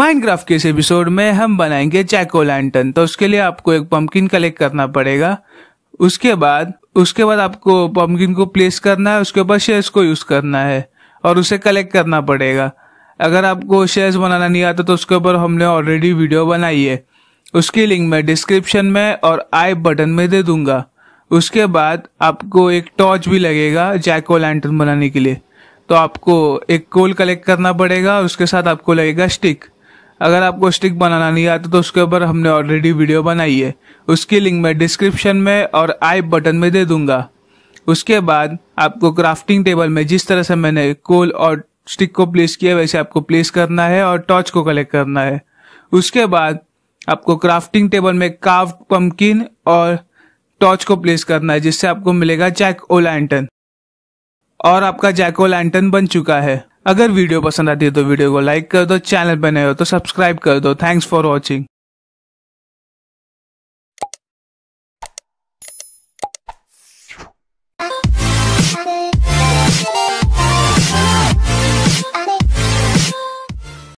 Minecraft के इस episode में हम बनाएंगे चैको लैंटन तो उसके लिए आपको एक पम्पकिन कलेक्ट करना पड़ेगा उसके बाद उसके बाद आपको पम्पकिन को प्लेस करना है उसके ऊपर शेयर्स को यूज करना है और उसे कलेक्ट करना पड़ेगा अगर आपको शेयर्स बनाना नहीं आता तो उसके ऊपर हमने ऑलरेडी वीडियो बनाई है उसकी लिंक मैं डिस्क्रिप्शन में और आई बटन में दे दूंगा उसके बाद आपको एक टॉर्च भी लगेगा जैको लैंटन बनाने के लिए तो आपको एक कोल कलेक्ट करना पड़ेगा और उसके साथ आपको लगेगा स्टिक अगर आपको स्टिक बनाना नहीं आता तो उसके ऊपर हमने ऑलरेडी वीडियो बनाई है उसकी लिंक मैं डिस्क्रिप्शन में और आई बटन में दे दूंगा उसके बाद आपको क्राफ्टिंग टेबल में जिस तरह से मैंने कोल और स्टिक को प्लेस किया वैसे आपको प्लेस करना है और टॉर्च को कलेक्ट करना है उसके बाद आपको क्राफ्टिंग टेबल में काव पम्पकिन और टॉर्च को प्लेस करना है जिससे आपको मिलेगा जैक ओ लैंटन और आपका जैक ओ लैंटन बन चुका है अगर वीडियो पसंद आती है तो वीडियो को लाइक कर दो चैनल पर नए हो तो सब्सक्राइब कर दो थैंक्स फॉर वॉचिंग